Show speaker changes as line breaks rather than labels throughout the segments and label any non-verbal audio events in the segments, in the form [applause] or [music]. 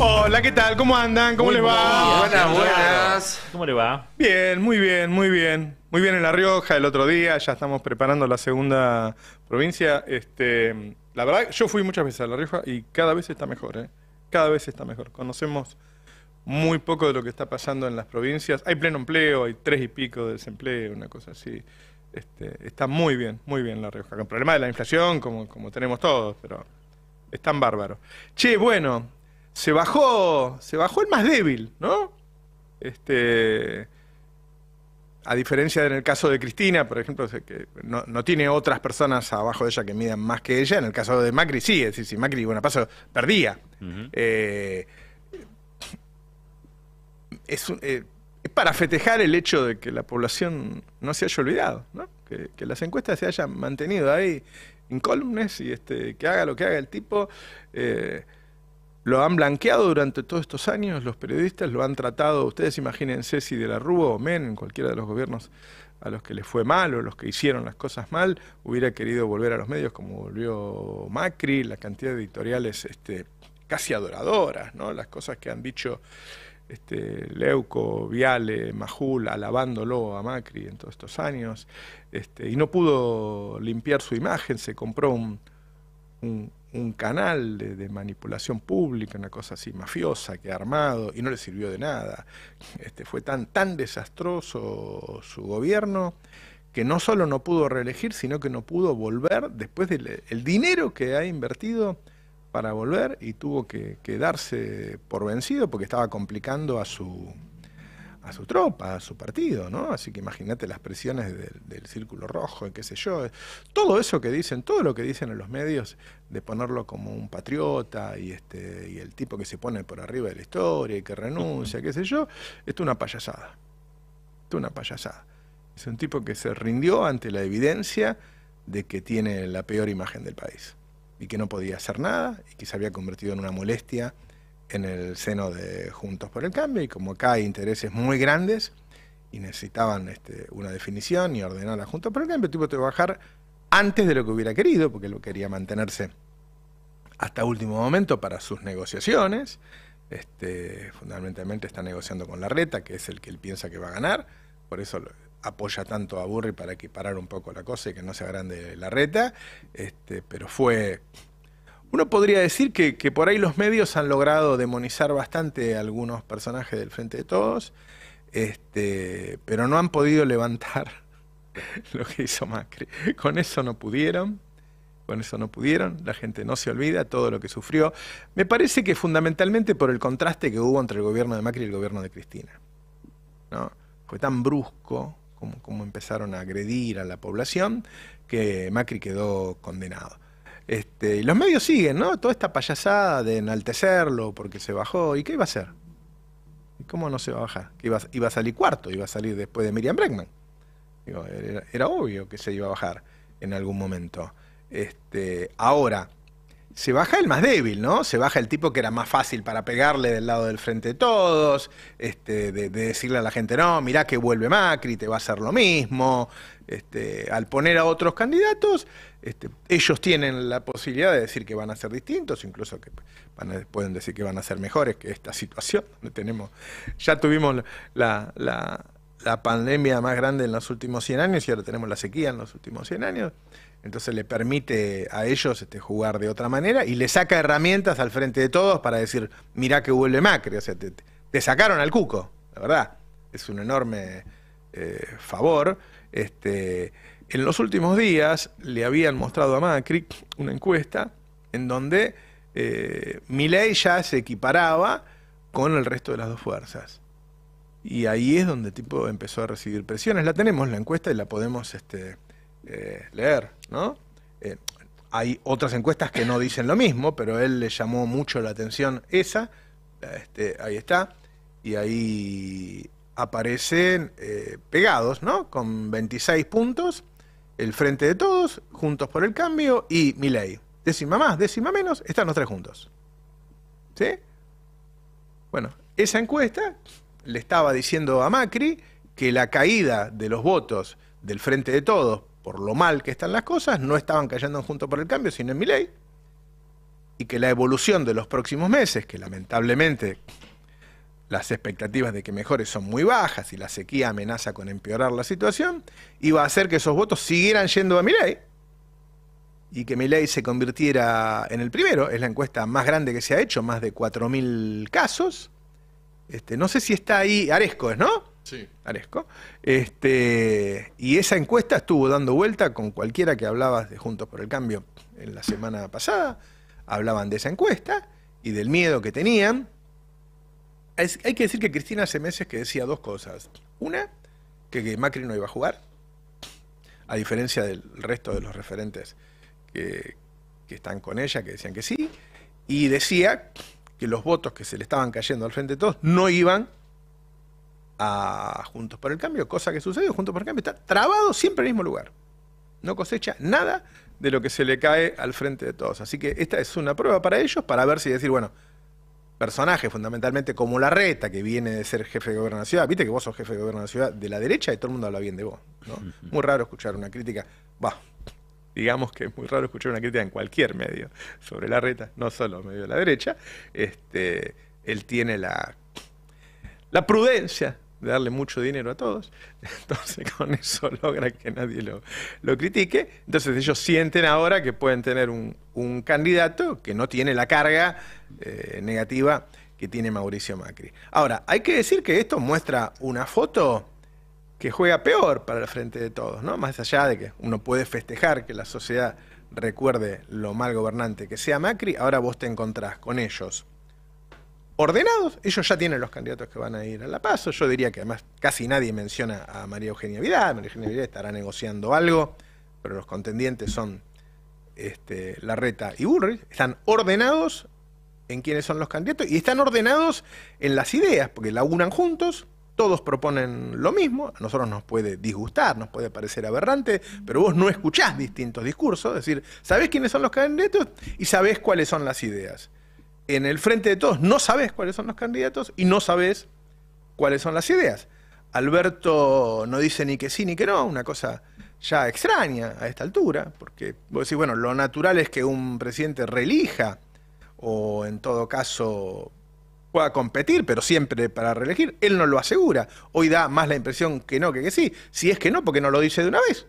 Hola, ¿qué tal? ¿Cómo andan? ¿Cómo le va? Buenas, buenas. ¿Cómo le va? Bien, muy bien, muy bien. Muy bien en La Rioja el otro día, ya estamos preparando la segunda provincia. Este, la verdad, yo fui muchas veces a La Rioja y cada vez está mejor, ¿eh? Cada vez está mejor. Conocemos muy poco de lo que está pasando en las provincias. Hay pleno empleo, hay tres y pico de desempleo, una cosa así. Este, está muy bien, muy bien La Rioja. Con el problema de la inflación, como, como tenemos todos, pero tan bárbaros. Che, bueno, se bajó, se bajó el más débil, ¿no? Este, a diferencia de en el caso de Cristina, por ejemplo, que no, tiene otras personas abajo de ella que midan más que ella, en el caso de Macri sí, es decir, Macri, bueno, paso, perdía. Eh, eh, es, para festejar el hecho de que la población no se haya olvidado, ¿no? que, las encuestas se hayan mantenido ahí incólumes y este, que haga lo que haga el tipo. Eh, lo han blanqueado durante todos estos años, los periodistas lo han tratado, ustedes imagínense si de la Rúa o Men, cualquiera de los gobiernos a los que les fue mal o los que hicieron las cosas mal, hubiera querido volver a los medios como volvió Macri, la cantidad de editoriales este, casi adoradoras, ¿no? las cosas que han dicho este, Leuco, Viale, Majul, alabándolo a Macri en todos estos años, este, y no pudo limpiar su imagen, se compró un, un canal de, manipulación pública, una cosa así mafiosa que ha armado y no le sirvió de nada. Este, fue tan, tan desastroso su gobierno que no solo no pudo reelegir, sino que no pudo volver después del dinero que ha invertido para volver y tuvo que, que darse por vencido porque estaba complicando a su, a su tropa, a su partido, ¿no? Así que imagínate las presiones del, Círculo Rojo y qué sé yo. Todo eso que dicen, todo lo que dicen en los medios de ponerlo como un patriota y, este, y el tipo que se pone por arriba de la historia y que renuncia, qué sé yo, es una payasada. es una payasada. Es un tipo que se rindió ante la evidencia de que tiene la peor imagen del país y que no podía hacer nada y que se había convertido en una molestia en el seno de Juntos por el Cambio y como acá hay intereses muy grandes y necesitaban este, una definición y ordenar a Juntos por el Cambio, tuvo que bajar antes de lo que hubiera querido, porque él quería mantenerse hasta último momento para sus negociaciones. Este, fundamentalmente está negociando con la reta, que es el que él piensa que va a ganar, por eso apoya tanto a Burri para que equiparar un poco la cosa y que no sea grande la reta, este, pero fue uno podría decir que, por ahí los medios han logrado demonizar bastante a algunos personajes del Frente de Todos, este, pero no han podido levantar [laughs] lo que hizo Macri. Con eso no pudieron, con eso no pudieron, la gente no se olvida todo lo que sufrió. Me parece que fundamentalmente por el contraste que hubo entre el gobierno de Macri y el gobierno de Cristina. ¿no? Fue tan brusco como empezaron a agredir a la población que Macri quedó condenado. Este, y los medios siguen, ¿no? Toda esta payasada de enaltecerlo porque se bajó. ¿Y qué iba a hacer? ¿Y cómo no se va a bajar? Que iba, a salir cuarto, iba a salir después de Miriam Bregman. era, era, obvio que se iba a bajar en algún momento. Este, ahora, se baja el más débil, ¿no? Se baja el tipo que era más fácil para pegarle del lado del frente de todos, este, de, decirle a la gente, no, mirá que vuelve Macri, te va a hacer lo mismo. Este, al poner a otros candidatos, este, ellos tienen la posibilidad de decir que van a ser distintos, incluso que pueden decir que van a ser mejores que esta situación [laughs] donde tenemos, ya tuvimos la, la pandemia más grande en los últimos 100 años y ahora tenemos la sequía en los últimos 100 años. Entonces le permite a ellos este, jugar de otra manera y le saca herramientas al frente de todos para decir, mirá que vuelve Macri. O sea, te, sacaron al cuco, la verdad. Es un enorme eh, favor. Este, en los últimos días le habían mostrado a Macri una encuesta en donde eh, Milei ya se equiparaba con el resto de las dos fuerzas. Y ahí es donde tipo empezó a recibir presiones. La tenemos, la encuesta, y la podemos... Este, eh, leer, ¿no? Eh, hay otras encuestas que no dicen lo mismo, pero él le llamó mucho la atención esa. Este, ahí está. Y ahí aparecen eh, pegados, ¿no? Con 26 puntos, el Frente de Todos, Juntos por el Cambio y Milei. Décima más, décima menos, están los tres juntos. ¿Sí? Bueno, esa encuesta le estaba diciendo a Macri que la caída de los votos del Frente de Todos por lo mal que están las cosas, no estaban cayendo en Junto por el Cambio, sino en mi y que la evolución de los próximos meses, que lamentablemente las expectativas de que mejore son muy bajas y la sequía amenaza con empeorar la situación, iba a hacer que esos votos siguieran yendo a Milei y que Milei se convirtiera en el primero. Es la encuesta más grande que se ha hecho, más de 4.000 casos. Este, no sé si está ahí, Aresco ¿no? Aresco. Este, y esa encuesta estuvo dando vuelta con cualquiera que hablabas de Juntos por el Cambio en la semana pasada. Hablaban de esa encuesta y del miedo que tenían. hay que decir que Cristina hace meses que decía dos cosas. Una, que, Macri no iba a jugar, a diferencia del resto de los referentes que, que están con ella, que decían que sí. Y decía que los votos que se le estaban cayendo al frente de todos no iban a Juntos por el Cambio, cosa que sucedió, Juntos por el Cambio está trabado siempre en el mismo lugar. No cosecha nada de lo que se le cae al frente de todos. Así que esta es una prueba para ellos para ver si decir, bueno, personaje fundamentalmente como la reta que viene de ser jefe de gobierno de la ciudad, viste que vos sos jefe de gobierno de la ciudad de la derecha y todo el mundo habla bien de vos. ¿no? Muy raro escuchar una crítica, va, digamos que es muy raro escuchar una crítica en cualquier medio sobre la reta, no solo medio de la derecha. Este, él tiene la, la prudencia de darle mucho dinero a todos, [laughs] entonces con eso [laughs] logra que nadie lo, lo critique, entonces ellos sienten ahora que pueden tener un, candidato que no tiene la carga eh, negativa que tiene Mauricio Macri. Ahora, hay que decir que esto muestra una foto que juega peor para el frente de todos, ¿no? Más allá de que uno puede festejar que la sociedad recuerde lo mal gobernante que sea Macri, ahora vos te encontrás con ellos ordenados, ellos ya tienen los candidatos que van a ir a La Paso. Yo diría que además casi nadie menciona a María Eugenia Vidal. María Eugenia Vidal estará negociando algo, pero los contendientes son este, Larreta y Burri. Están ordenados en quiénes son los candidatos y están ordenados en las ideas, porque la unan juntos, todos proponen lo mismo, a nosotros nos puede disgustar, nos puede parecer aberrante, pero vos no escuchás distintos discursos, es decir, sabés quiénes son los candidatos y sabés cuáles son las ideas en el frente de todos no sabes cuáles son los candidatos y no sabes cuáles son las ideas. Alberto no dice ni que sí ni que no, una cosa ya extraña a esta altura, porque vos decís, bueno, lo natural es que un presidente relija o en todo caso pueda competir, pero siempre para reelegir. Él no lo asegura. Hoy da más la impresión que no que que sí. Si es que no, porque no lo dice de una vez.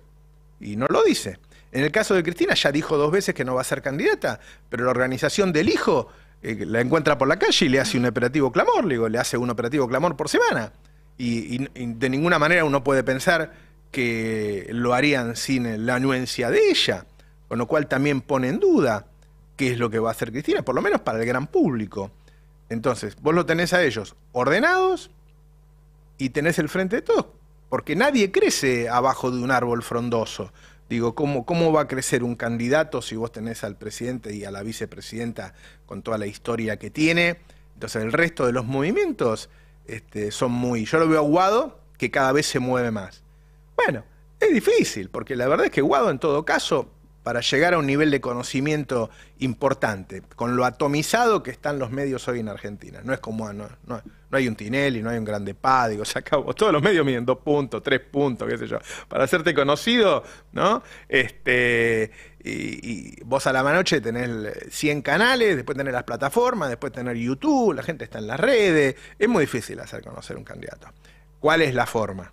Y no lo dice. En el caso de Cristina ya dijo dos veces que no va a ser candidata, pero la organización del hijo eh, la encuentra por la calle y le hace un operativo clamor, le, le hace un operativo clamor por semana. Y, de ninguna manera uno puede pensar que lo harían sin la anuencia de ella, con lo cual también pone en duda qué es lo que va a hacer Cristina, por lo menos para el gran público. Entonces, vos lo tenés a ellos ordenados y tenés el frente de todos, porque nadie crece abajo de un árbol frondoso. Digo, ¿cómo, va a crecer un candidato si vos tenés al presidente y a la vicepresidenta con toda la historia que tiene? Entonces el resto de los movimientos este, son muy... Yo lo veo a Guado, que cada vez se mueve más. Bueno, es difícil, porque la verdad es que Guado en todo caso para llegar a un nivel de conocimiento importante, con lo atomizado que están los medios hoy en Argentina. No es como, no, hay un Tinelli, no hay un Grande padio, se [laughs] Todos los medios miden dos puntos, tres puntos, qué sé yo. Para hacerte conocido, ¿no? Este, y, y, vos a la manoche tenés 100 canales, después tenés las plataformas, después tenés YouTube, la gente está en las redes. Es muy difícil hacer conocer un candidato. ¿Cuál es la forma?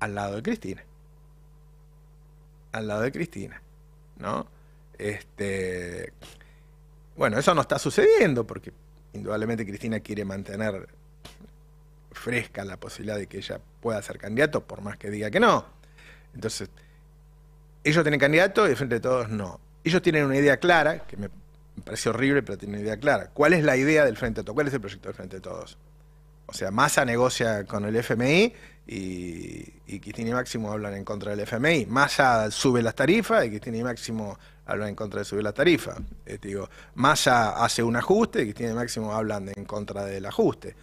Al lado de Cristina al lado de Cristina, ¿no? Este, bueno, eso no está sucediendo porque indudablemente Cristina quiere mantener fresca la posibilidad de que ella pueda ser candidato, por más que diga que no. Entonces, ellos tienen candidato y el frente de todos no. Ellos tienen una idea clara, que me parece horrible, pero tienen una idea clara. ¿Cuál es la idea del frente de todos? ¿Cuál es el proyecto del frente de todos? O sea, Massa negocia con el FMI y, y Cristina y Máximo hablan en contra del FMI. Massa sube las tarifas y Cristina y Máximo hablan en contra de subir las tarifas. Eh, digo, Massa hace un ajuste y Cristina y Máximo hablan en contra del ajuste.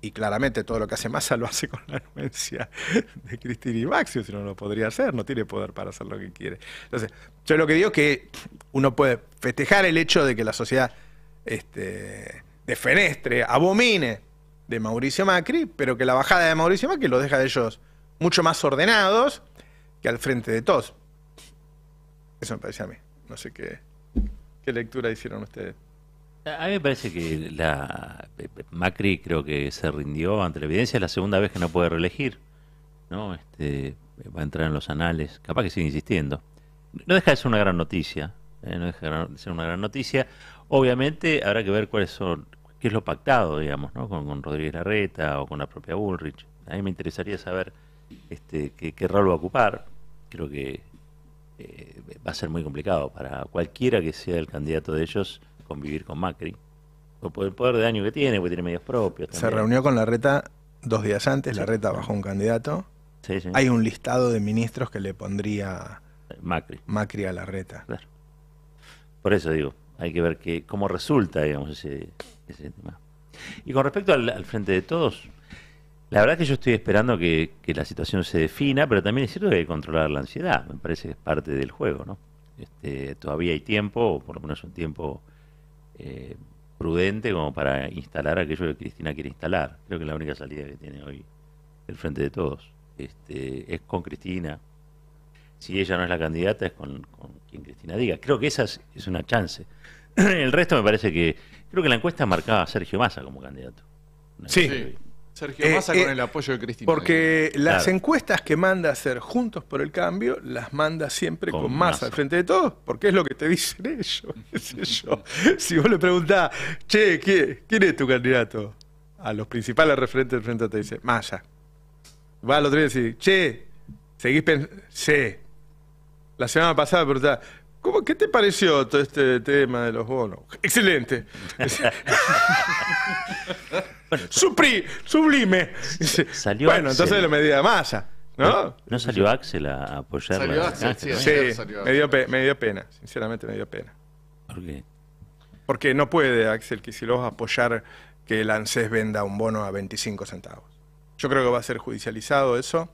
Y claramente todo lo que hace Massa [laughs] lo hace con la anuencia de Cristina y Máximo, si no lo podría hacer, no tiene poder para hacer lo que quiere. Entonces, yo lo que digo es que uno puede festejar el hecho de que la sociedad este, defenestre, abomine de Mauricio Macri, pero que la bajada de Mauricio Macri los deja de ellos mucho más ordenados que al frente de todos. Eso me parece a mí. No sé qué, qué lectura hicieron ustedes. A
mí me parece que la Macri creo que se rindió ante la evidencia, es la segunda vez que no puede reelegir, ¿no? Este, va a entrar en los anales, capaz que sigue insistiendo. No deja de una gran noticia, ¿eh? no deja de ser una gran noticia. Obviamente habrá que ver cuáles son es lo pactado, digamos, ¿no? Con, Rodríguez Larreta o con la propia Bullrich. A mí me interesaría saber este, qué, rol va a ocupar. Creo que eh, va a ser muy complicado para cualquiera que sea el candidato de ellos convivir con Macri.
Por el poder de daño que tiene, porque tiene medios propios. Se reunió con Larreta dos días antes, Larreta bajó un candidato. Hay un listado de ministros que le pondría Macri, Macri a Larreta.
Por eso digo, hay que ver que, cómo resulta, digamos, ese, tema. Y con respecto al, frente de todos, la verdad que yo estoy esperando que, la situación se defina, pero también es cierto que hay que controlar la ansiedad, me parece que es parte del juego, ¿no? Este, todavía hay tiempo, o por lo menos un tiempo eh, prudente como para instalar aquello que Cristina quiere instalar. Creo que la única salida que tiene hoy el frente de todos. Este, es con Cristina, si ella no es la candidata, es con, quien Cristina diga. Creo que esa es, una chance. [clears throat] El resto me parece que.
Creo que la encuesta marcaba a Sergio Massa como candidato.
Sí. Sergio eh, Massa con eh, el apoyo de Cristina. Porque las encuestas
que manda a hacer Juntos por el Cambio, las manda siempre con, Massa al frente de todos, porque es lo que te dicen [laughs] ellos. si vos le preguntás, che, ¿quién, es tu candidato? A los principales referentes del frente te dice Massa. Va al otro y dice, che, seguís pensando, sí, la semana pasada preguntaba, ¿cómo, ¿qué te pareció todo este tema de los bonos? Excelente. [laughs] Supri, sublime. Salió bueno, entonces lo medía masa.
¿No? ¿No salió Axel a apoyar Sí,
me, dio pena, sinceramente me dio pena. ¿Por qué? Porque no puede Axel Kicillof apoyar que el ANSES venda un bono a 25 centavos. Yo creo que va a ser judicializado eso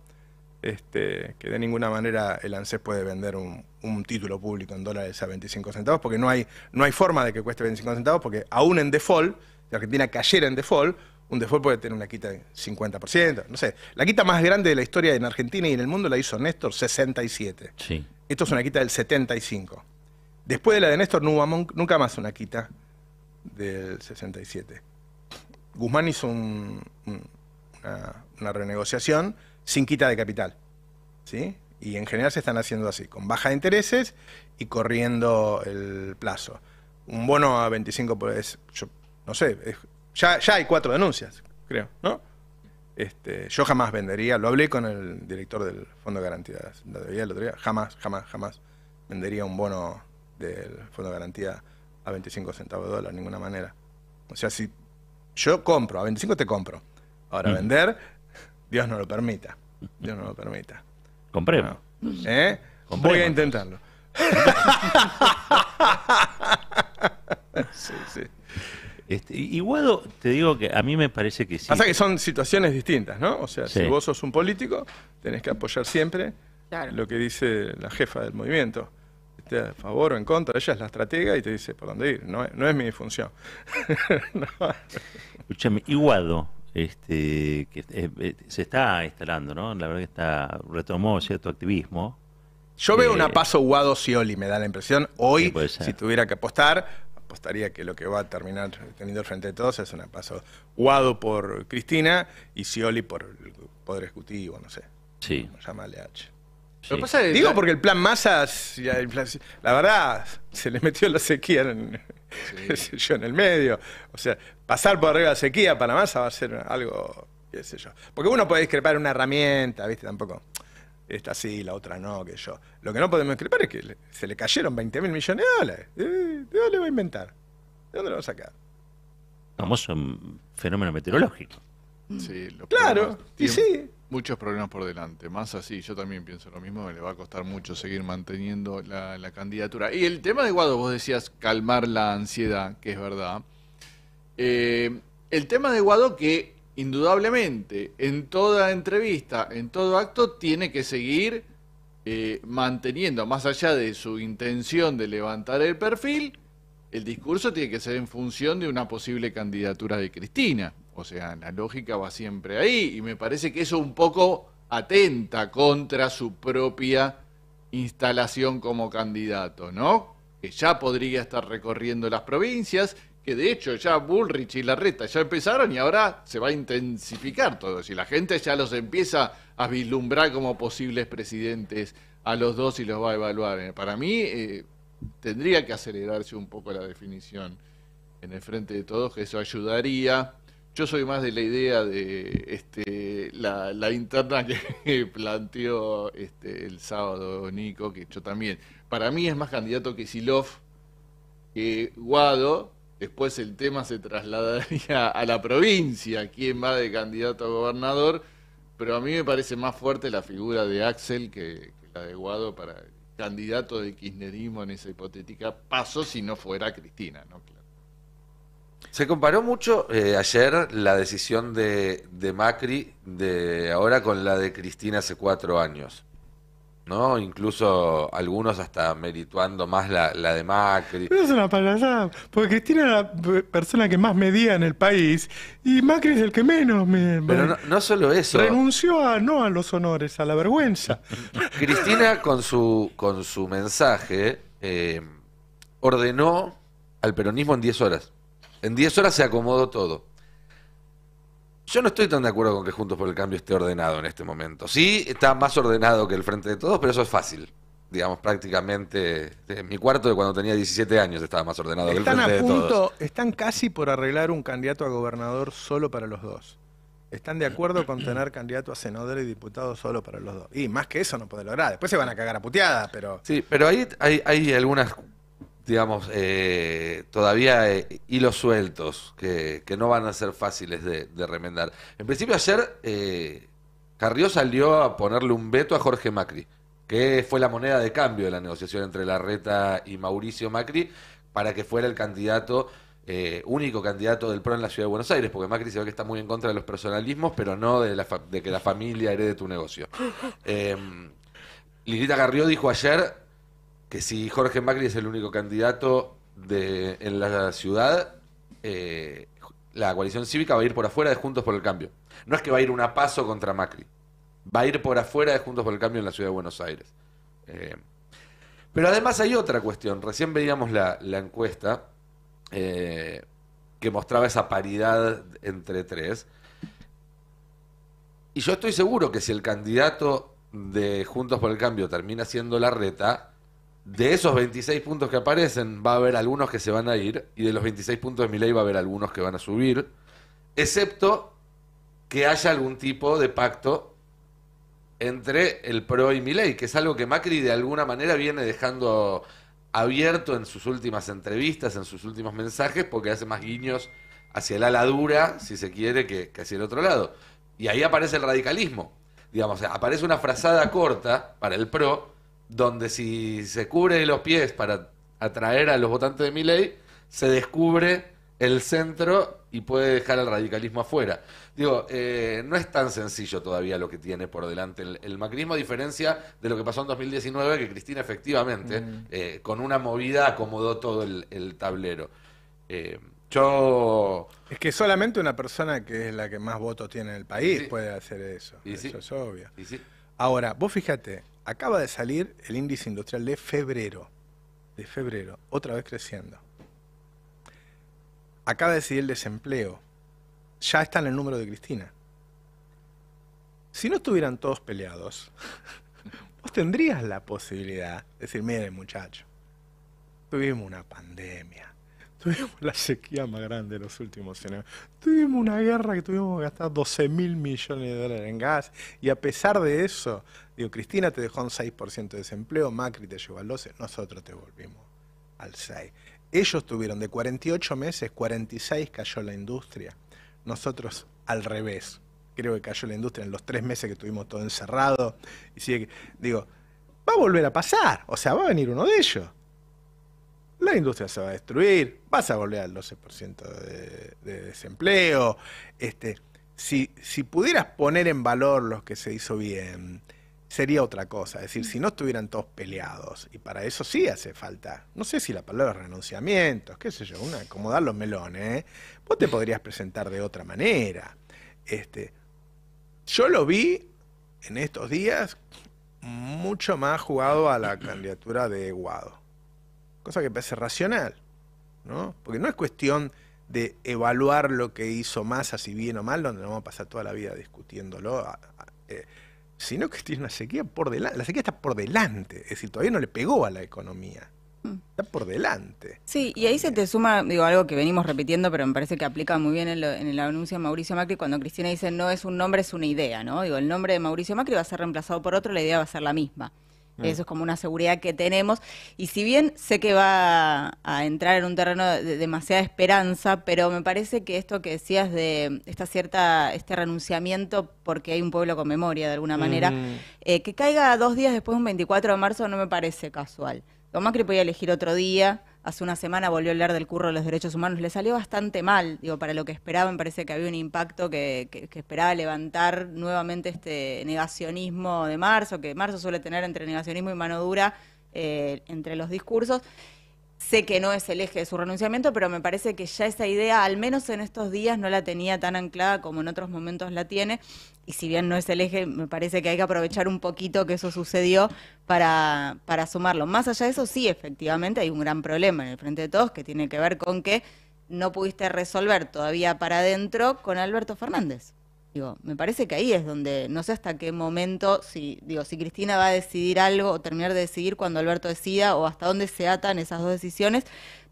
este, que de ninguna manera el ANSES puede vender un, título público en dólares a 25 centavos, porque no hay, no hay forma de que cueste 25 centavos, porque aún en default, la Argentina cayera en default, un default puede tener una quita de 50%, no sé. La quita más grande de la historia en Argentina y en el mundo la hizo Néstor, 67. Sí. Esto es una quita del 75. Después de la de Néstor, nunca más una quita del 67. Guzmán hizo una renegociación sin quita de capital. ¿sí? Y en general se están haciendo así, con baja de intereses y corriendo el plazo. Un bono a 25, pues, yo no sé, ya, ya hay cuatro denuncias, creo, ¿no? Este, yo jamás vendería, lo hablé con el director del Fondo de Garantía la jamás, jamás, jamás vendería un bono del Fondo de Garantía a 25 centavos de dólar, de ninguna manera. O sea, si yo compro, a 25 te compro. Ahora, mm. vender Dios no lo permita. Dios no lo permita. Compré. ¿Eh? Voy a intentarlo. sí, sí. Este, te digo que a mí me parece que sí. Pasa que son situaciones distintas, ¿no? O sea, si vos sos un político, tenés que apoyar siempre lo que dice la jefa del movimiento. Esté a favor o en contra, ella es la estratega y te dice por dónde ir. No, es mi función. [laughs]
Escúchame, iguado este, que eh, eh, se está instalando, ¿no? La verdad que está, retomó cierto activismo.
Yo veo una eh, paso Guado Scioli, me da la impresión. Hoy, si tuviera que apostar, apostaría que lo que va a terminar teniendo el frente de todos es una paso Guado por Cristina y Scioli por el Poder Ejecutivo, no sé. Sí. llama LH. Digo porque el plan Masas, la, verdad, se le metió la sequía en, [laughs] yo, en el medio. O sea, pasar por arriba de sequía para masa va a ser algo, qué sé yo. Porque uno puede discrepar una herramienta, ¿viste? Tampoco. Esta sí, la otra no, que yo. Lo que no podemos discrepar es que se le cayeron 20 mil millones de dólares. Eh, ¿De dónde va a inventar? ¿De dónde lo va a sacar?
Famoso fenómeno meteorológico.
Mm. Sí, claro, y sí. Muchos problemas por delante, más así, yo también pienso lo mismo, le va a costar mucho seguir manteniendo la, la candidatura. Y el tema de Guado, vos decías calmar la ansiedad, que es verdad, eh, el tema de Guado que indudablemente en toda entrevista, en todo acto, tiene que seguir eh, manteniendo, más allá de su intención de levantar el perfil, el discurso tiene que ser en función de una posible candidatura de Cristina. O sea, la lógica va siempre ahí y me parece que eso un poco atenta contra su propia instalación como candidato, ¿no? Que ya podría estar recorriendo las provincias, que de hecho ya Bullrich y Larreta ya empezaron y ahora se va a intensificar todo. si la gente ya los empieza a vislumbrar como posibles presidentes a los dos y los va a evaluar. Eh, para mí eh, tendría que acelerarse un poco la definición en el frente de todos, que eso ayudaría. Yo soy más de la idea de este, la, interna que [laughs] planteó este, el sábado Nico, que yo también. Para mí es más candidato que Silov, que Guado, Después el tema se trasladaría [laughs] a la provincia, quién va de candidato a gobernador, pero a mí me parece más fuerte la figura de Axel que, que la de para candidato de kirchnerismo en esa hipotética paso si no fuera Cristina, ¿no?
Se comparó mucho eh, ayer la decisión de, de Macri de ahora con la de Cristina hace cuatro años. Incluso algunos hasta merituando más la, de Macri. Pero es
una palabra, porque Cristina es la persona que más medía en el país y Macri es el que menos. Pero
no, solo eso.
Renunció a, no a los honores, a la vergüenza.
[laughs] Cristina con su, con su mensaje eh, ordenó al peronismo en 10 horas. En 10 horas se acomodó todo. Yo no estoy tan de acuerdo con que Juntos por el Cambio esté ordenado en este momento. Sí, está más ordenado que el Frente de Todos, pero eso es fácil. Digamos, prácticamente eh, mi cuarto de cuando tenía 17 años estaba más ordenado que el Frente de Todos.
Están casi por arreglar un candidato a gobernador solo para los dos. Están de acuerdo con tener candidato a senador y diputado solo para los dos. Y más que eso no puede lograr. Después se van a cagar a puteadas, pero...
Sí, pero ahí hay, hay algunas digamos, eh, todavía eh, hilos sueltos que, no van a ser fáciles de, remendar. En principio ayer eh, Carrió salió a ponerle un veto a Jorge Macri, que fue la moneda de cambio de la negociación entre Larreta y Mauricio Macri para que fuera el candidato. único candidato del PRO en la ciudad de Buenos Aires, porque Macri se ve que está muy en contra de los personalismos, pero no de, la de que la familia herede tu negocio. [laughs] Lilita Carrió dijo ayer, que si Jorge Macri es el único candidato de, en la ciudad, eh, la coalición cívica va a ir por afuera de Juntos por el Cambio. No es que va a ir un paso contra Macri, va a ir por afuera de Juntos por el Cambio en la ciudad de Buenos Aires. Eh, pero además hay otra cuestión, recién veíamos la, encuesta eh, que mostraba esa paridad entre tres. Y yo estoy seguro que si el candidato de Juntos por el Cambio termina siendo la reta, de esos 26 puntos que aparecen, va a haber algunos que se van a ir, y de los 26 puntos de mi va a haber algunos que van a subir, excepto que haya algún tipo de pacto entre el PRO y Milei, que es algo que Macri de alguna manera viene dejando abierto en sus últimas entrevistas, en sus últimos mensajes, porque hace más guiños hacia la ala dura, si se quiere, que, hacia el otro lado. Y ahí aparece el radicalismo. Digamos, aparece una frazada corta para el PRO, donde si se cubre los pies para atraer a los votantes de ley, se descubre el centro y puede dejar al radicalismo afuera. Digo, eh, no es tan sencillo todavía lo que tiene por delante el, macrismo, a diferencia de lo que pasó en 2019, que Cristina efectivamente mm. eh, con una movida acomodó todo el, tablero. Eh, yo...
Es que solamente una persona que es la que más votos tiene en el país puede hacer eso. eso es obvio. Ahora, vos fíjate, acaba de salir el índice industrial de febrero, de febrero, otra vez creciendo. Acaba de seguir el desempleo, ya está en el número de Cristina. Si no estuvieran todos peleados, [laughs] vos tendrías la posibilidad de decir, miren muchacho, tuvimos una pandemia, Tuvimos la sequía más grande de los últimos años. Tuvimos una guerra que tuvimos que gastar 12 mil millones de dólares en gas. Y a pesar de eso, digo, Cristina te dejó un 6% de desempleo, Macri te llevó al 12, nosotros te volvimos al 6. Ellos tuvieron de 48 meses, 46 cayó la industria. Nosotros al revés. Creo que cayó la industria en los tres meses que tuvimos todo encerrado. Y sigue, digo, va a volver a pasar. O sea, va a venir uno de ellos la industria se va a destruir, vas a volver al 12% de, desempleo. Este, si, si pudieras poner en valor lo que se hizo bien, sería otra cosa. Es decir, si no estuvieran todos peleados, y para eso sí hace falta, no sé si la palabra renunciamientos, qué sé yo, una, acomodar los melones, ¿eh? vos te podrías presentar de otra manera. Este, yo lo vi en estos días mucho más jugado a la candidatura de Guado cosa que parece racional, ¿no? Porque no es cuestión de evaluar lo que hizo Massa, si bien o mal, donde vamos a pasar toda la vida discutiéndolo, eh, sino que tiene una sequía por delante, la sequía está por delante, es decir, todavía no le pegó a la economía. Mm. Está por delante.
Sí, y ahí se te suma, digo, algo que venimos repitiendo, pero me parece que aplica muy bien en, en el anuncio de Mauricio Macri, cuando Cristina dice no es un nombre, es una idea, ¿no? Digo, el nombre de Mauricio Macri va a ser reemplazado por otro, la idea va a ser la misma. Mm. Eso es como una seguridad que tenemos. Y si bien sé que va a entrar en un terreno de demasiada esperanza, pero me parece que esto que decías de esta cierta, este renunciamiento porque hay un pueblo con memoria de alguna manera, eh, que caiga dos días después de un 24 de marzo no me parece casual. que voy podía elegir otro día hace una semana volvió a hablar del curro de los derechos humanos, le salió bastante mal, digo, para lo que esperaba. Me parece que había un impacto que, esperaba levantar nuevamente este negacionismo de marzo, que marzo suele tener entre negacionismo y mano dura eh, entre los discursos. Sé que no es el eje de su renunciamiento, pero me parece que ya esa idea, al menos en estos días, no la tenía tan anclada como en otros momentos la tiene y si bien no es el eje, me parece que hay que aprovechar un poquito que eso sucedió para, para sumarlo. Más allá de eso, sí, efectivamente hay un gran problema en el frente de todos que tiene que ver con que no pudiste resolver todavía para adentro con Alberto Fernández. Digo, me parece que ahí es donde no sé hasta qué momento, si digo, si Cristina va a decidir algo o terminar de decidir cuando Alberto decida o hasta dónde se atan esas dos decisiones,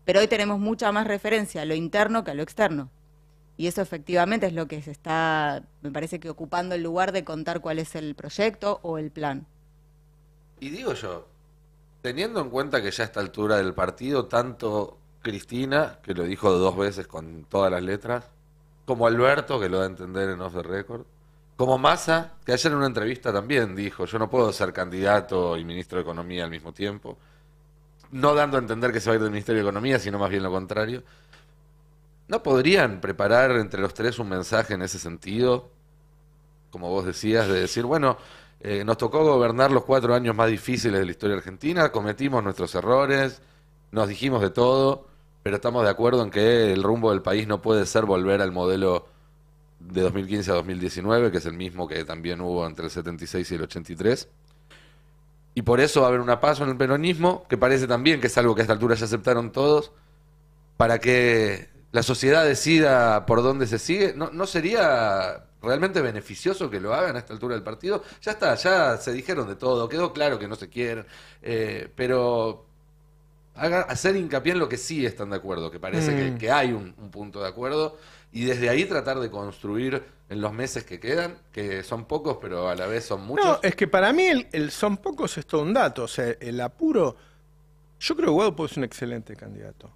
pero hoy tenemos mucha más referencia a lo interno que a lo externo y eso efectivamente es lo que se está, me parece que ocupando el lugar de contar cuál es el proyecto o el plan.
Y digo yo, teniendo en cuenta que ya a esta altura del partido, tanto Cristina, que lo dijo dos veces con todas las letras, como Alberto, que lo da a entender en Off the Record, como Massa, que ayer en una entrevista también dijo, yo no puedo ser candidato y ministro de Economía al mismo tiempo, no dando a entender que se va a ir del Ministerio de Economía, sino más bien lo contrario. ¿No podrían preparar entre los tres un mensaje en ese sentido? Como vos decías, de decir, bueno, eh, nos tocó gobernar los cuatro años más difíciles de la historia argentina, cometimos nuestros errores, nos dijimos de todo, pero estamos de acuerdo en que el rumbo del país no puede ser volver al modelo de 2015 a 2019, que es el mismo que también hubo entre el 76 y el 83. Y por eso va a haber una paso en el peronismo, que parece también que es algo que a esta altura ya aceptaron todos, para que la sociedad decida por dónde se sigue, ¿no, no sería realmente beneficioso que lo hagan a esta altura del partido? Ya está, ya se dijeron de todo, quedó claro que no se quieren, eh, pero haga, hacer hincapié en lo que sí están de acuerdo, que parece que, mm. hay un, punto de acuerdo, y desde ahí tratar de construir en los meses que quedan, que son pocos, pero a la vez son muchos. No,
es que para mí el, son pocos es todo un dato, o sea, el apuro... Yo creo que Guadalupe es un excelente candidato.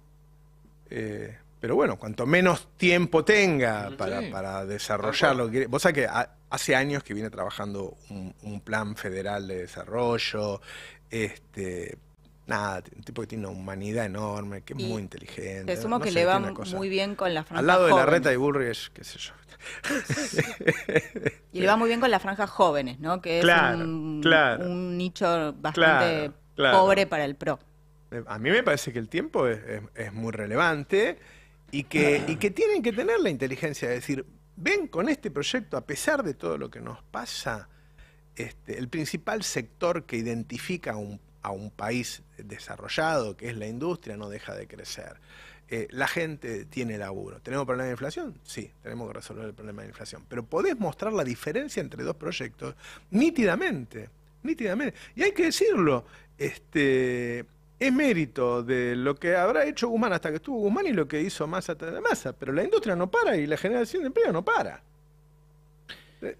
Eh, pero bueno, cuanto menos tiempo tenga para, desarrollarlo desarrollar que Vos sabés que hace años que viene trabajando un, plan federal de desarrollo. Este, nada, un tipo que tiene una humanidad enorme, que es muy inteligente. Te sumo que le va muy bien con la franja Al lado de la reta de Bullrich, qué sé yo. [laughs]
y le va muy bien con la franja jóvenes, ¿no? Que es un, nicho bastante pobre para el PRO.
Eh, a mí me parece que el tiempo es muy relevante y que, tienen que tener la inteligencia de decir, ven con este proyecto, a pesar de todo lo que nos pasa, este, el principal sector que identifica a un, país desarrollado, que es la industria, no deja de crecer. Eh, la gente tiene laburo. ¿Tenemos problema de inflación? Sí, tenemos que resolver el problema de inflación. Pero podés mostrar la diferencia entre dos proyectos nítidamente, nítidamente. Y hay que decirlo, este, es mérito de lo que habrá hecho Guzmán hasta que estuvo Guzmán y lo que hizo Massa de Massa. Pero la industria no para y la generación de empleo no para.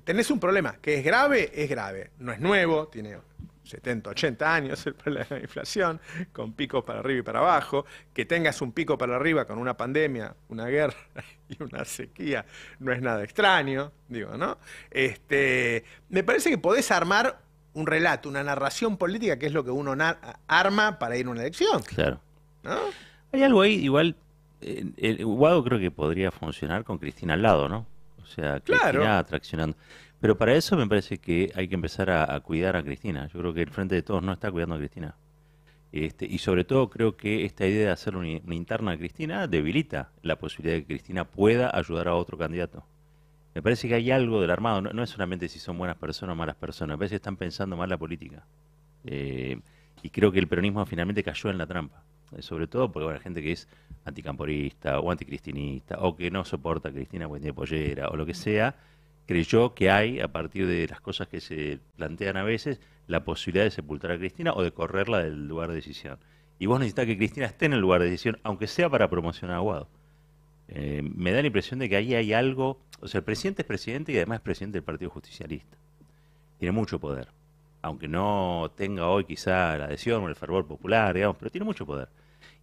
Tenés un problema, que es grave, es grave. No es nuevo, tiene 70, 80 años el problema de la inflación, con picos para arriba y para abajo, que tengas un pico para arriba con una pandemia, una guerra [laughs] y una sequía, no es nada extraño, digo, ¿no? Este, me parece que podés armar un relato, una narración política, que es lo que uno arma para ir a una elección.
Claro. Hay algo ahí, igual, el Guado creo que podría funcionar con Cristina al lado, ¿no? O sea, Cristina atraccionando. Pero para eso me parece que hay que empezar a, cuidar a Cristina. Yo creo que el Frente de Todos no está cuidando a Cristina. Este, y sobre todo creo que esta idea de hacer una interna a Cristina debilita la posibilidad de que Cristina pueda ayudar a otro candidato. Me parece que hay algo del armado, no, es solamente si son buenas personas o malas personas, a veces están pensando mal la política. Eh, y creo que el peronismo finalmente cayó en la trampa, eh, sobre todo porque la gente que es anticamporista o anticristinista o que no soporta a Cristina pues pollera o lo que sea, creyó que hay, a partir de las cosas que se plantean a veces, la posibilidad de sepultar a Cristina o de correrla del lugar de decisión. Y vos necesitas que Cristina esté en el lugar de decisión, aunque sea para promocionar a Guado. Eh, me da la impresión de que ahí hay algo, o sea, el presidente es presidente y además es presidente del Partido Justicialista. Tiene mucho poder, aunque no tenga hoy quizá la adhesión o el fervor popular, digamos, pero tiene mucho poder.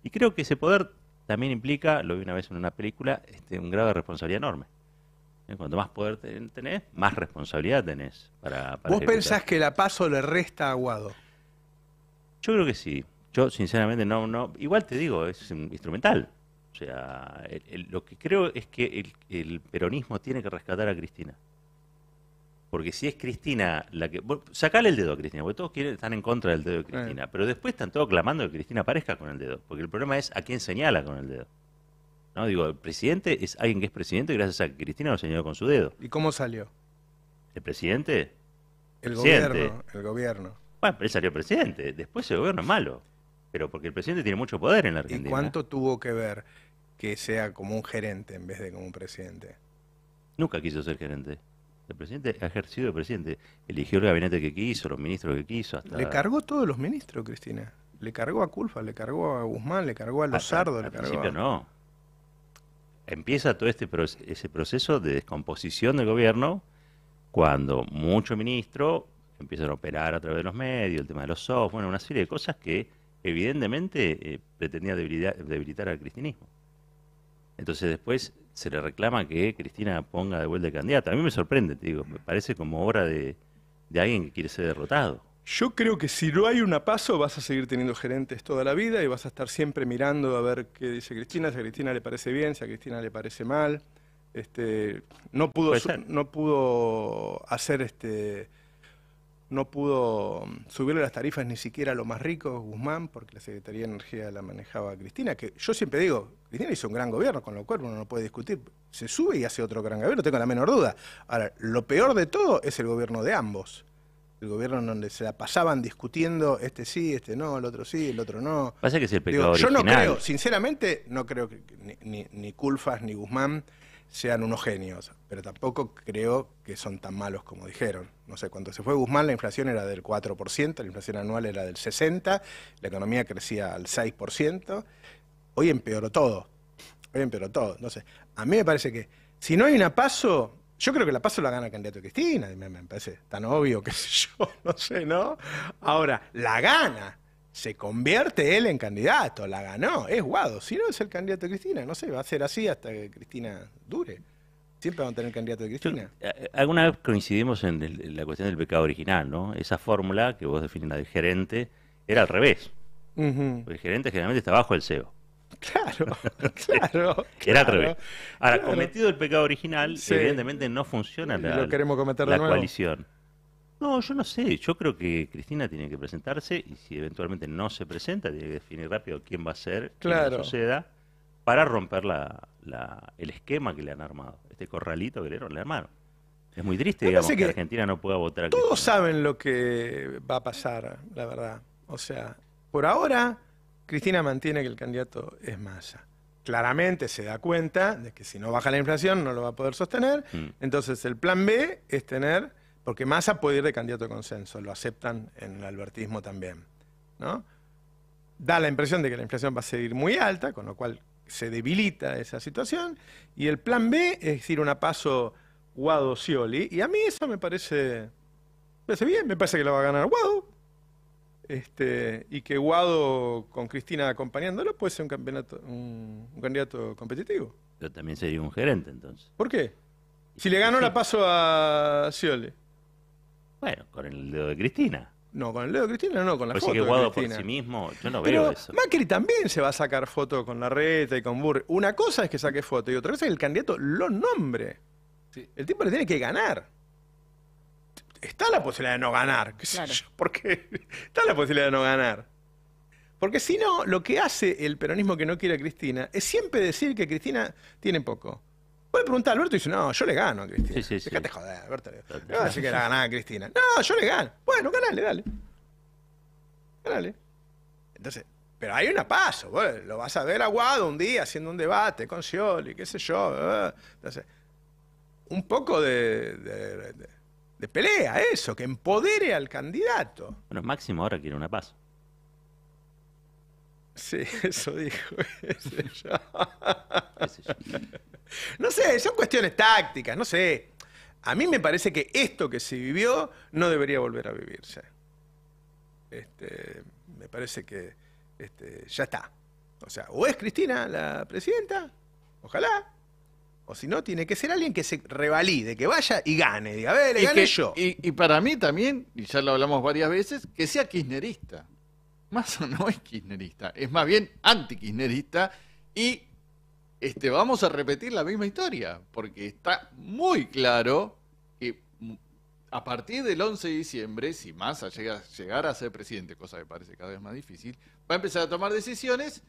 Y creo que ese poder también implica, lo vi una vez en una película, este, un grado de responsabilidad enorme. Eh, cuanto más
poder tenés,
más responsabilidad tenés. Para, ¿Vos pensás
que la paso le resta aguado?
Yo creo que sí. Yo sinceramente no, no. Igual te digo, es instrumental. O sea, lo que creo es que el, peronismo tiene que rescatar a Cristina. Porque si es Cristina la que... sacale el dedo a Cristina, porque todos están en contra del dedo de Cristina. Pero después están todos clamando que Cristina aparezca con el dedo. Porque el problema es a quién señala con el dedo. ¿No? Digo, el presidente es alguien que es presidente gracias a Cristina lo señaló con su dedo.
¿Y cómo salió?
¿El presidente?
El gobierno, el gobierno.
Bueno, pero él salió presidente. Después el gobierno es malo pero porque el presidente tiene mucho poder en la Argentina. ¿Y cuánto
tuvo que ver que sea como un gerente en vez de como un presidente?
Nunca quiso ser gerente. El presidente ha ejercido de presidente. Eligió el gabinete que quiso, los ministros que quiso. Le cargó
todos los ministros, Cristina. Le cargó a Culfa, le cargó a Guzmán, le cargó a Lozardo. Al, principio
no. Empieza todo este ese proceso de descomposición del gobierno cuando muchos ministros empiezan a operar a través de los medios, el tema de los software, bueno, una serie de cosas que evidentemente eh, pretendía debilitar, al cristianismo. Entonces después se le reclama que Cristina ponga de vuelta el candidata. A mí me sorprende, te digo, me parece como obra de, alguien que quiere ser derrotado.
Yo creo que si no hay una paso, vas a seguir teniendo gerentes toda la vida y vas a estar siempre mirando a ver qué dice Cristina, si a Cristina le parece bien, si a Cristina le parece mal. Este, no pudo, no pudo hacer este no pudo mm, subirle las tarifas ni siquiera a los más rico Guzmán, porque la Secretaría de Energía la manejaba Cristina, que yo siempre digo, Cristina hizo un gran gobierno, con lo cual uno no puede discutir, se sube y hace otro gran gobierno, no tengo la menor duda. Ahora, lo peor de todo es el gobierno de ambos, el gobierno en donde se la pasaban discutiendo este sí, este no, el otro sí, el otro no.
que es el Yo no creo,
sinceramente, no creo que ni, ni, ni Culfas ni Guzmán sean unos genios, pero tampoco creo que son tan malos como dijeron. No sé, cuando se fue Guzmán la inflación era del 4%, la inflación anual era del 60%, la economía crecía al 6%, hoy empeoró todo, hoy empeoró todo. Entonces, a mí me parece que si no hay una paso, yo creo que la paso la gana el candidato Cristina, me, me parece tan obvio, que yo, [laughs] no sé, ¿no? Ahora, la gana, se convierte él en candidato, la ganó, es Guado, si no es el candidato de Cristina, no sé, va a ser así hasta que Cristina dure. Siempre van a tener candidato de Cristina. Eh, eh,
alguna vez coincidimos en, la cuestión del pecado original, ¿no? Esa fórmula que vos definís, la del gerente, era al revés.
El
gerente generalmente está bajo el CEO. Claro, [laughs] [laughs] claro. Era al revés. Ahora, cometido el pecado original, evidentemente no funciona la, Lo queremos la de coalición. No, yo no sé. Yo creo que Cristina tiene que presentarse y si eventualmente no se presenta, tiene que definir rápido quién va a ser, claro. que suceda, para romper la, el esquema que le han armado, este corralito que le, armaron. Es muy triste, digamos, que, Argentina no pueda votar. Todos
saben lo que va a pasar, la verdad. O sea, por ahora, Cristina mantiene que el candidato es Massa claramente se da cuenta de que si no baja la inflación no lo va a poder sostener. Mm. Entonces el plan B es tener porque Massa puede ir de candidato de consenso, lo aceptan en el albertismo también. ¿no? Da la impresión de que la inflación va a seguir muy alta, con lo cual se debilita esa situación. Y el plan B es ir un paso Guado Scioli. Y a mí eso me parece, bien, me parece que lo va a ganar Guado. Este, y que Guado, con Cristina acompañándolo, puede ser un, campeonato, un, candidato competitivo.
Pero también sería un gerente entonces.
¿Por qué? Si le gano la paso a Scioli. Bueno, con
el dedo de Cristina.
No, con el dedo de Cristina no, con la fotos foto. que Guado de por sí
mismo, yo no veo eso.
Macri también se va a sacar foto con la reta y con Burr. Una cosa es que saque foto y otra cosa es que el candidato lo nombre. El tipo le tiene que ganar. Está la posibilidad de no ganar. ¿Por qué? Está la posibilidad de no ganar. Porque si no, lo que hace el peronismo que no quiere a Cristina es siempre decir que Cristina tiene poco Vos le preguntás a Alberto y dice, no, yo le gano a Cristina. Sí, sí, sí. joder, Alberto. No, así que la ganaba Cristina. No, yo le gano. Bueno, ganale, dale. Ganale. Entonces, pero hay una paso, lo vas a ver aguado un día haciendo un debate con Scioli, qué sé yo. Eh. Entonces, un poco de, de, pelea, eso, que empodere al candidato.
Bueno, Máximo ahora quiere una paz.
Sí, [laughs] eso dijo. ¿Qué yo? ¿Qué sé yo? No sé, son cuestiones tácticas, no sé. A mí me parece que esto que se vivió no debería volver a vivirse. Este, me parece que este, ya está. O sea, o es Cristina la presidenta, ojalá, o si no, tiene que ser alguien que se revalide, que vaya y gane, diga, a ver, y yo.
Y, para mí también, y ya lo hablamos varias veces, que sea kirchnerista. o no es kirchnerista, es más bien anti-kirchnerista y este, vamos a repetir la misma historia, porque está muy claro que a partir del 11 de diciembre, si Massa llega a a ser presidente, cosa que parece cada vez más difícil, va a empezar a tomar decisiones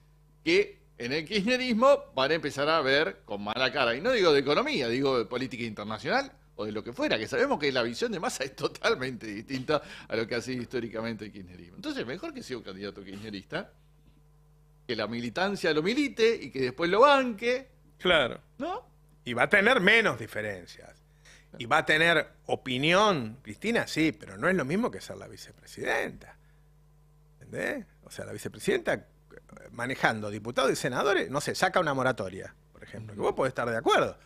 que en el kirchnerismo van a empezar a ver con mala cara. Y no digo de economía, digo de política internacional o de lo que fuera, que sabemos que la visión de Massa es totalmente distinta a lo que ha sido históricamente el kirchnerismo. Entonces, mejor que sea un candidato kirchnerista que la militancia lo milite y que después lo banque. Claro.
¿No? Y va a tener menos diferencias. Y va a tener opinión, Cristina, sí, pero no es lo mismo que ser la vicepresidenta. ¿Entendés? O sea, la vicepresidenta eh, manejando diputados y senadores, no sé, saca una moratoria, por ejemplo, que vos podés estar de acuerdo.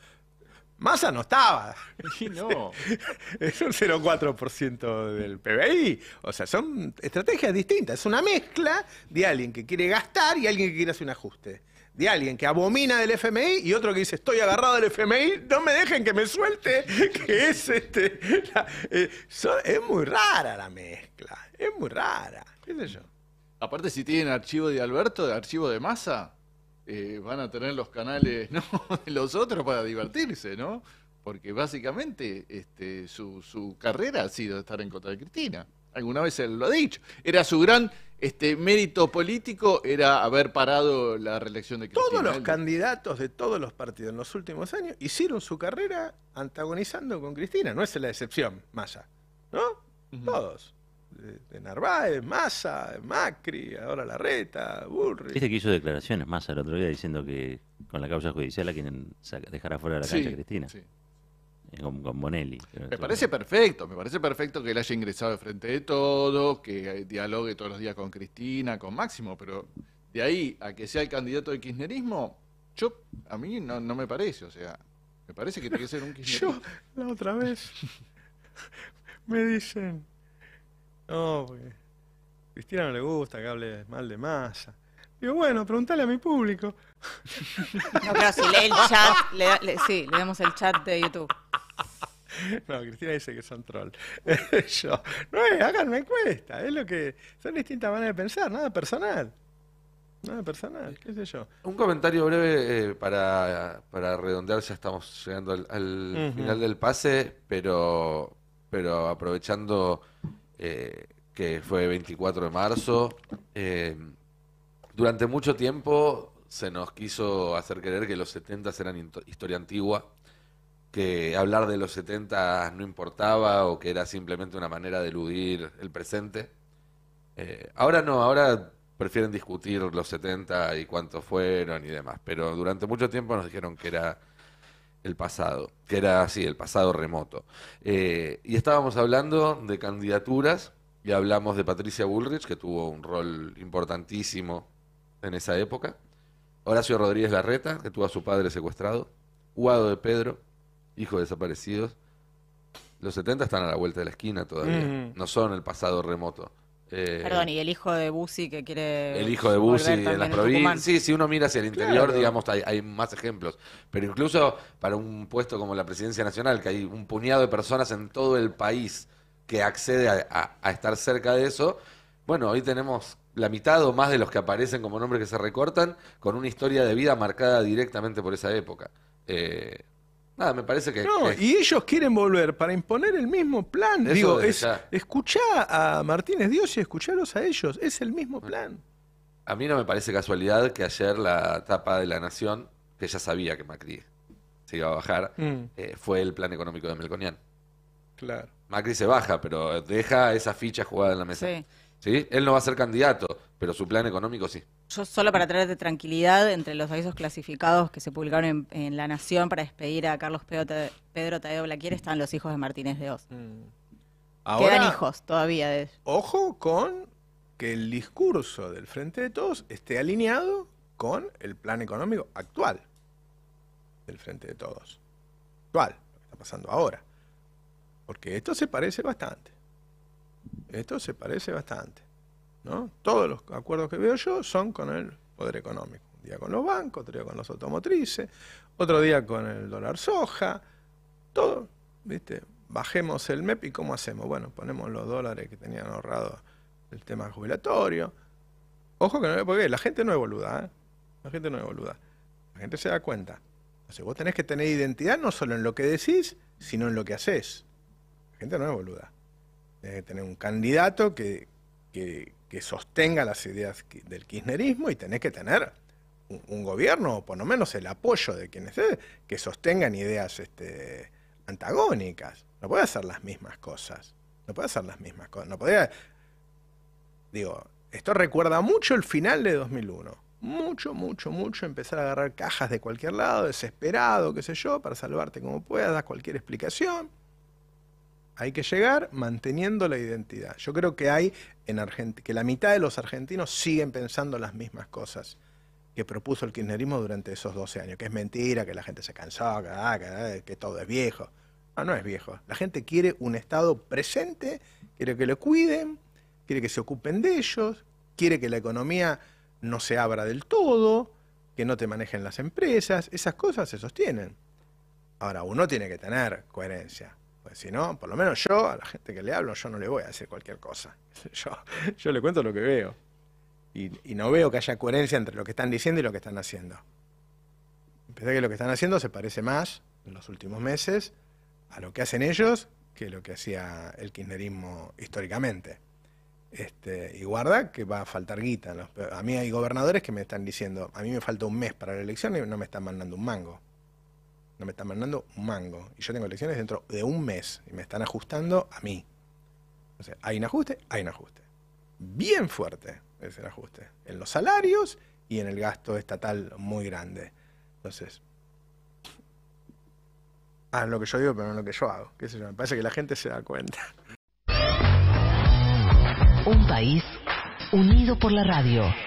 Masa no estaba. [laughs] no. [laughs] es un 0,4% del PBI. O sea, son estrategias distintas. Es una mezcla de alguien que quiere gastar y alguien que quiere hacer un ajuste. De alguien que abomina del FMI y otro que dice, estoy agarrado del FMI, no me dejen que me suelte, [laughs] que es este... Eh, es
muy rara la mezcla, es muy rara, qué sé Aparte, si tienen archivo de Alberto, de archivo de Masa... Eh, van a tener los canales [laughs] de los otros para divertirse, ¿no? Porque básicamente este, su, carrera ha sido estar en contra de Cristina. Alguna vez él lo ha dicho. Era su gran este mérito político era haber parado la reelección de Cristina. Todos los
candidatos de todos los partidos en los últimos años hicieron su carrera antagonizando con Cristina. No es la excepción, Massa. ¿No? Todos de Narváez, Massa, Macri, ahora Larreta,
Burri. Viste
que hizo declaraciones Massa el otro día diciendo que con la causa judicial la quieren dejar afuera de la cancha Cristina. Sí. Eh, con, Bonelli.
Me parece perfecto, me parece perfecto que él haya ingresado de frente de todo, que dialogue todos los días con Cristina, con Máximo, pero de ahí a que sea el candidato de kirchnerismo, yo, a mí no, me parece, o sea, me parece que tiene que ser un [laughs] kirchnerismo.
Yo, la otra vez, [laughs] me dicen, no, porque Cristina no le gusta que hable mal de masa.
Digo, bueno, pregúntale a mi público. No, pero si lee el chat, sí, le damos el chat de YouTube. [laughs]
No, Cristina dice que son troll. [laughs] no es, hagan una encuesta, es lo que. Son distintas maneras de pensar, nada personal. Nada personal, qué sé yo.
Un comentario breve eh, para, para, redondear, ya estamos llegando al, final del pase, pero, pero aprovechando eh, que fue 24 de marzo. Eh, durante mucho tiempo se nos quiso hacer creer que los 70 eran historia antigua, que hablar de los 70 no importaba o que era simplemente una manera de eludir el presente. Eh, ahora no, ahora prefieren discutir los 70 y cuántos fueron y demás, pero durante mucho tiempo nos dijeron que era el pasado, que era así, el pasado remoto. Eh, y estábamos hablando de candidaturas y hablamos de Patricia Bullrich, que tuvo un rol importantísimo en esa época. Horacio Rodríguez Larreta, que tuvo a su padre secuestrado. Guado de Pedro, hijo de desaparecidos. Los 70 están a la vuelta de la esquina todavía, mm. no son el pasado remoto. Eh, Perdón,
y el hijo de Busi que quiere. El hijo de Busi en las provincias.
Sí, si uno mira hacia el interior, digamos, hay, más ejemplos. Pero incluso para un puesto como la presidencia nacional, que hay un puñado de personas en todo el país que accede a, estar cerca de eso, bueno, hoy tenemos la mitad o más de los que aparecen como nombres que se recortan con una historia de vida marcada directamente por esa época. Eh, Nada, ah, me parece que. No, y
ellos quieren volver para imponer el mismo plan. Digo, es, a Martínez Dios y escucharlos a ellos. Es el mismo plan.
A mí no me parece casualidad que ayer la tapa de La Nación, que ya sabía que Macri se iba a bajar, mm. eh, fue el plan económico de Melconian. Claro. Macri se baja, pero deja esa ficha jugada en la mesa. ¿Sí? Él no va a ser candidato pero su plan económico sí.
Yo solo para traerte tranquilidad, entre los avisos clasificados que se publicaron en, La Nación para despedir a Carlos Pedro, Tadeo Blaquier están los hijos de Martínez de Oz.
Mm. Quedan
hijos todavía de
Ojo con que el discurso del Frente de Todos esté alineado con el plan económico actual del Frente de Todos. Actual, lo que está pasando ahora. Porque esto se parece bastante. Esto se parece bastante. Todos los acuerdos que veo yo son con el poder económico. Un día con los bancos, otro día con los automotrices, otro día con el dólar soja, todo, ¿viste? Bajemos el MEP y ¿cómo hacemos? Bueno, ponemos los dólares que tenían ahorrado el tema jubilatorio. Ojo que no, porque la gente no es boluda, ¿eh? La gente no es boluda. La gente se da cuenta. vos tenés que tener identidad no solo en lo que decís, sino en lo que haces. La gente no es boluda. Tienes que tener un candidato que, que, sostenga las ideas del kirchnerismo y tenés que tener un, gobierno, o por lo menos el apoyo de quienes que sostengan ideas este, antagónicas. No puede hacer las mismas cosas. No puede hacer las mismas cosas. No podía. Digo, esto recuerda mucho el final de 2001. Mucho, mucho, mucho empezar a agarrar cajas de cualquier lado, desesperado, qué sé yo, para salvarte como puedas, cualquier explicación. Hay que llegar manteniendo la identidad. Yo creo que hay que la mitad de los argentinos siguen pensando las mismas cosas que propuso el kirchnerismo durante esos 12 años, que es mentira, que la gente se cansaba, que, ah, eh, que todo es viejo. No, no es viejo. La gente quiere un Estado presente, quiere que lo cuiden, quiere que se ocupen de ellos, quiere que la economía no se abra del todo, que no te manejen las empresas, esas cosas se sostienen. Ahora, uno tiene que tener coherencia si no, por lo menos yo, a la gente que le hablo, yo no le voy a decir cualquier cosa. [laughs] Yo, yo le cuento lo que veo. Y, no veo que haya coherencia entre lo que están diciendo y lo que están haciendo. Pensé que lo que están haciendo se parece más, en los últimos meses, a lo que hacen ellos que lo que hacía el kirchnerismo históricamente. Este, y guarda que va a faltar guita. A mí hay gobernadores que me están diciendo, a mí me falta un mes para la elección y no me están mandando un mango no me están mandando un mango. Y yo tengo elecciones dentro de un mes y me están ajustando a mí. Entonces, hay un ajuste, hay un ajuste. Bien fuerte es el ajuste. En los salarios y en el gasto estatal muy grande. Entonces, hagan lo que yo digo, pero no lo que yo hago. Me parece que la gente se da cuenta. Un país unido por la radio.